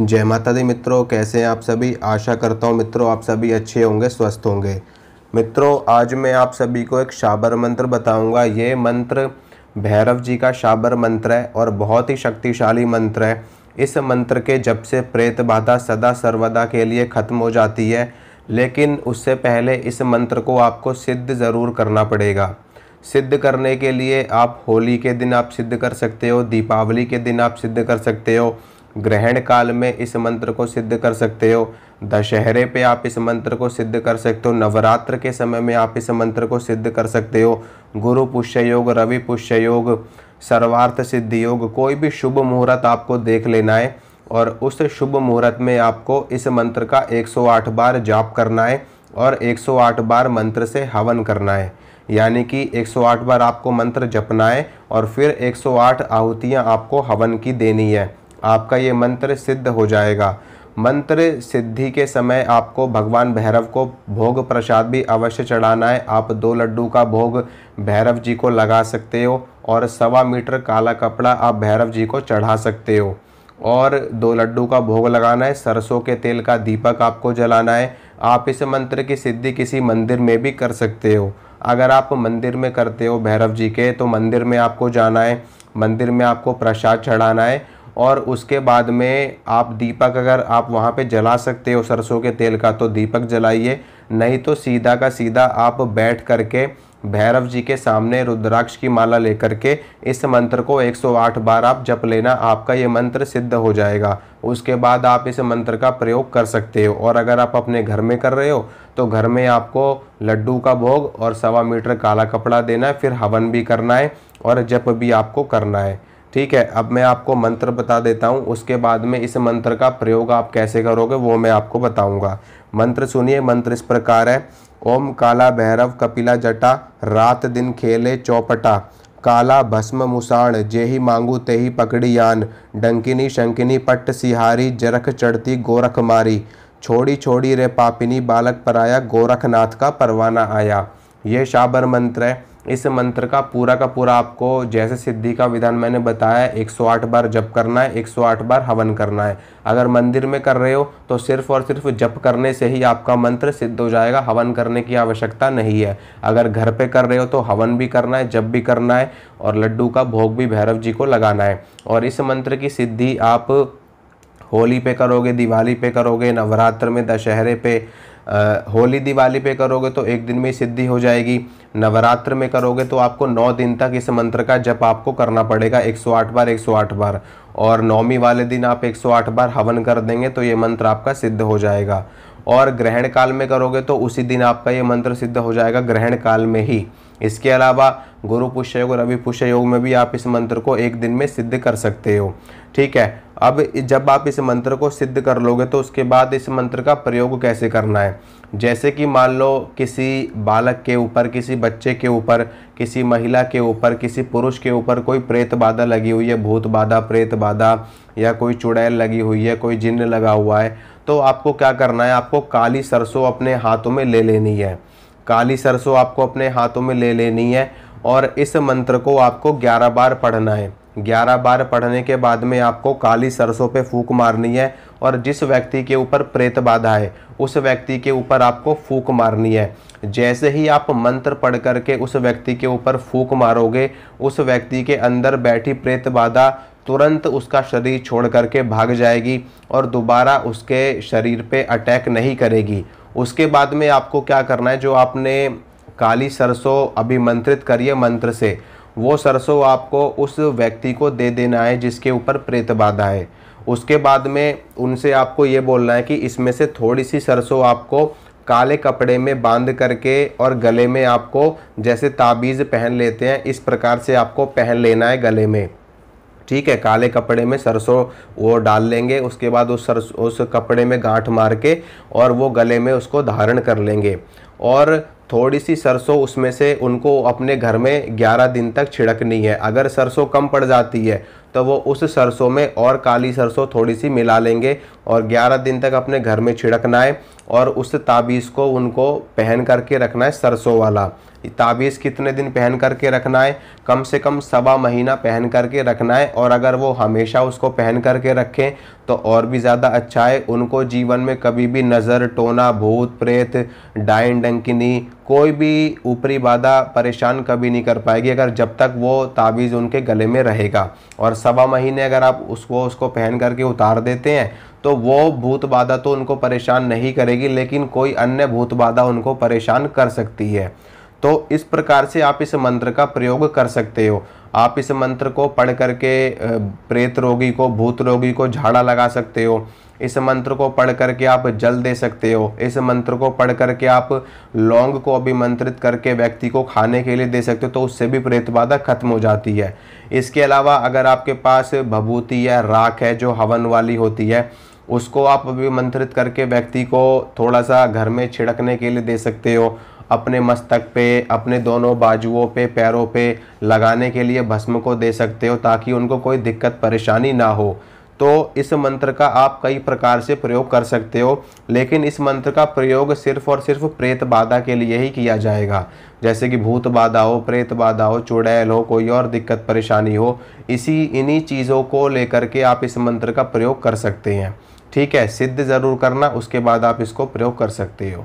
जय माता दी मित्रों कैसे हैं आप सभी आशा करता हूँ मित्रों आप सभी अच्छे होंगे स्वस्थ होंगे मित्रों आज मैं आप सभी को एक शाबर मंत्र बताऊंगा ये मंत्र भैरव जी का शाबर मंत्र है और बहुत ही शक्तिशाली मंत्र है इस मंत्र के जब से प्रेत बाधा सदा सर्वदा के लिए ख़त्म हो जाती है लेकिन उससे पहले इस मंत्र को आपको सिद्ध ज़रूर करना पड़ेगा सिद्ध करने के लिए आप होली के दिन आप सिद्ध कर सकते हो दीपावली के दिन आप सिद्ध कर सकते हो ग्रहण काल में इस मंत्र को सिद्ध कर सकते हो दशहरे पे आप इस मंत्र को सिद्ध कर सकते हो नवरात्र के समय में आप इस मंत्र को सिद्ध कर सकते हो गुरु पुष्य योग रवि पुष्य योग सर्वार्थ सिद्धि योग कोई भी शुभ मुहूर्त आपको देख लेना है और उस शुभ मुहूर्त में आपको इस मंत्र का 108 बार जाप करना है और 108 बार मंत्र से हवन करना है यानी कि 108 बार आपको मंत्र जपना है और फिर 108 आहुतियाँ आपको हवन की देनी है आपका ये मंत्र सिद्ध हो जाएगा मंत्र सिद्धि के समय आपको भगवान भैरव को भोग प्रसाद भी अवश्य चढ़ाना है आप दो लड्डू का भोग भैरव जी को लगा सकते हो और सवा मीटर काला कपड़ा आप भैरव जी को चढ़ा सकते हो और दो लड्डू का भोग लगाना है सरसों के तेल का दीपक आपको जलाना है आप इस मंत्र की सिद्धि किसी मंदिर में भी कर सकते हो अगर आप मंदिर में करते हो भैरव जी के तो मंदिर में आपको जाना है मंदिर में आपको प्रसाद चढ़ाना है और उसके बाद में आप दीपक अगर आप वहाँ पे जला सकते हो सरसों के तेल का तो दीपक जलाइए नहीं तो सीधा का सीधा आप बैठ करके भैरव जी के सामने रुद्राक्ष की माला लेकर के इस मंत्र को 108 बार आप जप लेना आपका ये मंत्र सिद्ध हो जाएगा उसके बाद आप इस मंत्र का प्रयोग कर सकते हो और अगर आप अपने घर में कर रहे हो तो घर में आपको लड्डू का भोग और सवा मीटर काला कपड़ा देना है फिर हवन भी करना है और जप भी आपको करना है ठीक है अब मैं आपको मंत्र बता देता हूँ उसके बाद में इस मंत्र का प्रयोग आप कैसे करोगे वो मैं आपको बताऊँगा मंत्र सुनिए मंत्र इस प्रकार है ओम काला भैरव कपिला जटा रात दिन खेले चौपटा काला भस्म मुसाण जेही मांगू ही पकड़ी यान डंकिनी शंकिनी पट्ट सिहारी जरख चढ़ती गोरख मारी छोड़ी छोड़ी रे पापिनी बालक पराया गोरखनाथ का परवाना आया ये शाबर मंत्र है इस मंत्र का पूरा का पूरा आपको जैसे सिद्धि का विधान मैंने बताया 108 बार जप करना है 108 बार हवन करना है अगर मंदिर में कर रहे हो तो सिर्फ और सिर्फ जप करने से ही आपका मंत्र सिद्ध हो जाएगा हवन करने की आवश्यकता नहीं है अगर घर पे कर रहे हो तो हवन भी करना है जप भी करना है और लड्डू का भोग भी भैरव जी को लगाना है और इस मंत्र की सिद्धि आप होली पे करोगे दिवाली पे करोगे नवरात्र में दशहरे पे होली दिवाली पे करोगे तो एक दिन में सिद्धि हो जाएगी नवरात्र में करोगे तो आपको नौ दिन तक इस मंत्र का जप आपको करना पड़ेगा 108 बार 108 बार और नौमी वाले दिन आप 108 बार हवन कर देंगे तो ये मंत्र आपका सिद्ध हो जाएगा और ग्रहण काल में करोगे तो उसी दिन आपका ये मंत्र सिद्ध हो जाएगा ग्रहण काल में ही इसके अलावा गुरु पुष्य योग रवि पुष्य योग में भी आप इस मंत्र को एक दिन में सिद्ध कर सकते हो ठीक है अब जब आप इस मंत्र को सिद्ध कर लोगे तो उसके बाद इस मंत्र का प्रयोग कैसे करना है जैसे कि मान लो किसी बालक के ऊपर किसी बच्चे के ऊपर किसी महिला के ऊपर किसी पुरुष के ऊपर कोई प्रेत बाधा लगी हुई है भूत बाधा प्रेत बाधा या कोई चुड़ैल लगी हुई है कोई जिन्न लगा हुआ है तो आपको क्या करना है आपको काली सरसों अपने हाथों में ले लेनी है काली सरसों आपको अपने हाथों में ले लेनी है और इस मंत्र को आपको ग्यारह बार पढ़ना है ग्यारह बार पढ़ने के बाद में आपको काली सरसों पे फूक मारनी है और जिस व्यक्ति के ऊपर प्रेत बाधा है उस व्यक्ति के ऊपर आपको फूक मारनी है जैसे ही आप मंत्र पढ़ करके उस व्यक्ति के ऊपर फूक मारोगे उस व्यक्ति के अंदर बैठी प्रेत बाधा तुरंत उसका शरीर छोड़ करके भाग जाएगी और दोबारा उसके शरीर पे अटैक नहीं करेगी उसके बाद में आपको क्या करना है जो आपने काली सरसों अभिमंत्रित करिए मंत्र से वो सरसों आपको उस व्यक्ति को दे देना है जिसके ऊपर प्रेत बाधा है उसके बाद में उनसे आपको ये बोलना है कि इसमें से थोड़ी सी सरसों आपको काले कपड़े में बांध करके और गले में आपको जैसे ताबीज़ पहन लेते हैं इस प्रकार से आपको पहन लेना है गले में ठीक है काले कपड़े में सरसों वो डाल लेंगे उसके बाद उस सरसों उस कपड़े में गांठ मार के और वो गले में उसको धारण कर लेंगे और थोड़ी सी सरसों उसमें से उनको अपने घर में 11 दिन तक छिड़कनी है अगर सरसों कम पड़ जाती है तो वो उस सरसों में और काली सरसों थोड़ी सी मिला लेंगे और 11 दिन तक अपने घर में छिड़कना है और उस ताबीज़ को उनको पहन करके रखना है सरसों वाला ताबीज़ कितने दिन पहन करके रखना है कम से कम सवा महीना पहन करके रखना है और अगर वो हमेशा उसको पहन करके रखें तो और भी ज़्यादा अच्छा है उनको जीवन में कभी भी नज़र टोना भूत प्रेत डाइन डंकिनी कोई भी ऊपरी बाधा परेशान कभी नहीं कर पाएगी अगर जब तक वो ताबीज़ उनके गले में रहेगा और सवा महीने अगर आप उसको उसको पहन करके उतार देते हैं तो वो भूत बाधा तो उनको परेशान नहीं करेगी लेकिन कोई अन्य भूत बाधा उनको परेशान कर सकती है तो इस प्रकार से आप इस मंत्र का प्रयोग कर सकते हो आप इस मंत्र को पढ़ करके प्रेत रोगी को भूत रोगी को झाड़ा लगा सकते हो इस मंत्र को पढ़ करके आप जल दे सकते हो इस मंत्र को पढ़ करके आप लौंग को अभिमंत्रित करके व्यक्ति को खाने के लिए दे सकते हो तो उससे भी प्रेत बाधा खत्म हो जाती है इसके अलावा अगर आपके पास भभूति या राख है जो हवन वाली होती है उसको आप मंत्रित करके व्यक्ति को थोड़ा सा घर में छिड़कने के लिए दे सकते हो अपने मस्तक पे अपने दोनों बाजुओं पे पैरों पे लगाने के लिए भस्म को दे सकते हो ताकि उनको कोई दिक्कत परेशानी ना हो तो इस मंत्र का आप कई प्रकार से प्रयोग कर सकते हो लेकिन इस मंत्र का प्रयोग सिर्फ और सिर्फ प्रेत बाधा के लिए ही किया जाएगा जैसे कि भूत बाधा हो प्रेत बाधा हो चुड़ैल हो कोई और दिक्कत परेशानी हो इसी इन्हीं चीज़ों को लेकर के आप इस मंत्र का प्रयोग कर सकते हैं ठीक है सिद्ध ज़रूर करना उसके बाद आप इसको प्रयोग कर सकते हो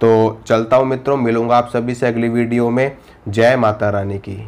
तो चलता हूँ मित्रों मिलूंगा आप सभी से अगली वीडियो में जय माता रानी की